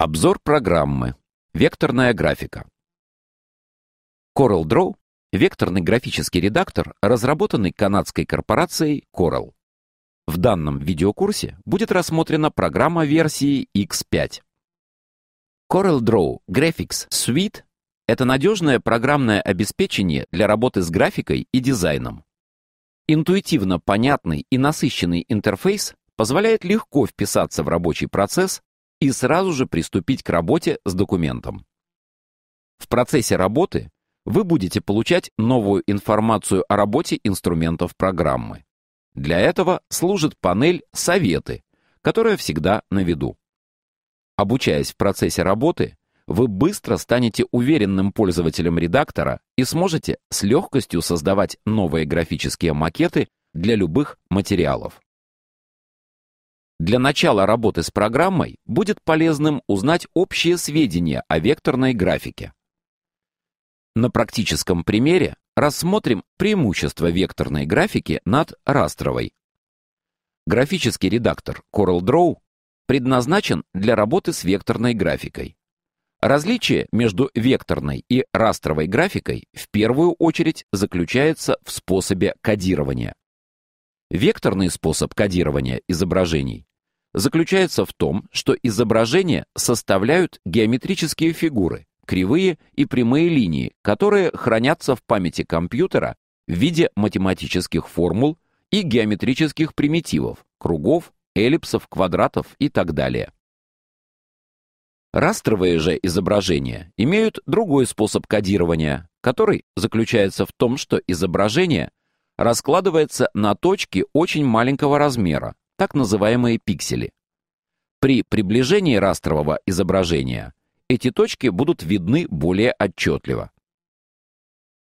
Обзор программы. Векторная графика. CorelDRAW — векторный графический редактор, разработанный канадской корпорацией Corel. В данном видеокурсе будет рассмотрена программа версии X5. CorelDRAW Graphics Suite — это надежное программное обеспечение для работы с графикой и дизайном. Интуитивно понятный и насыщенный интерфейс позволяет легко вписаться в рабочий процесс и сразу же приступить к работе с документом. В процессе работы вы будете получать новую информацию о работе инструментов программы. Для этого служит панель «Советы», которая всегда на виду. Обучаясь в процессе работы, вы быстро станете уверенным пользователем редактора и сможете с легкостью создавать новые графические макеты для любых материалов. Для начала работы с программой будет полезным узнать общие сведения о векторной графике. На практическом примере рассмотрим преимущества векторной графики над растровой. Графический редактор CorelDRAW предназначен для работы с векторной графикой. Различие между векторной и растровой графикой в первую очередь заключается в способе кодирования. Векторный способ кодирования изображений заключается в том, что изображения составляют геометрические фигуры, кривые и прямые линии, которые хранятся в памяти компьютера в виде математических формул и геометрических примитивов, кругов, эллипсов, квадратов и так далее. Растровые же изображения имеют другой способ кодирования, который заключается в том, что изображение раскладывается на точки очень маленького размера, так называемые пиксели. При приближении растрового изображения эти точки будут видны более отчетливо.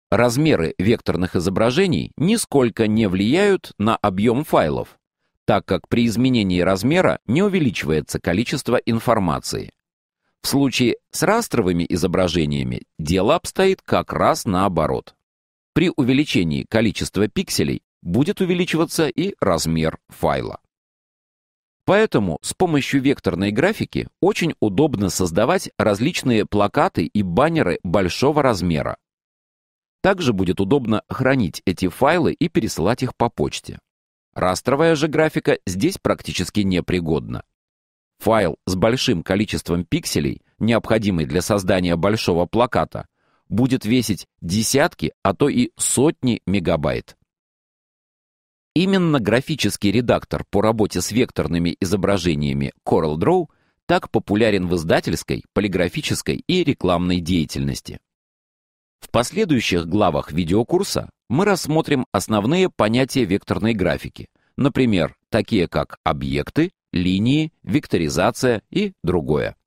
Размеры векторных изображений нисколько не влияют на объем файлов, так как при изменении размера не увеличивается количество информации. В случае с растровыми изображениями дело обстоит как раз наоборот. При увеличении количества пикселей будет увеличиваться и размер файла. Поэтому с помощью векторной графики очень удобно создавать различные плакаты и баннеры большого размера. Также будет удобно хранить эти файлы и пересылать их по почте. Растровая же графика здесь практически непригодна. Файл с большим количеством пикселей, необходимый для создания большого плаката, будет весить десятки, а то и сотни мегабайт. Именно графический редактор по работе с векторными изображениями CorelDRAW так популярен в издательской, полиграфической и рекламной деятельности. В последующих главах видеокурса мы рассмотрим основные понятия векторной графики, например, такие как объекты, линии, векторизация и другое.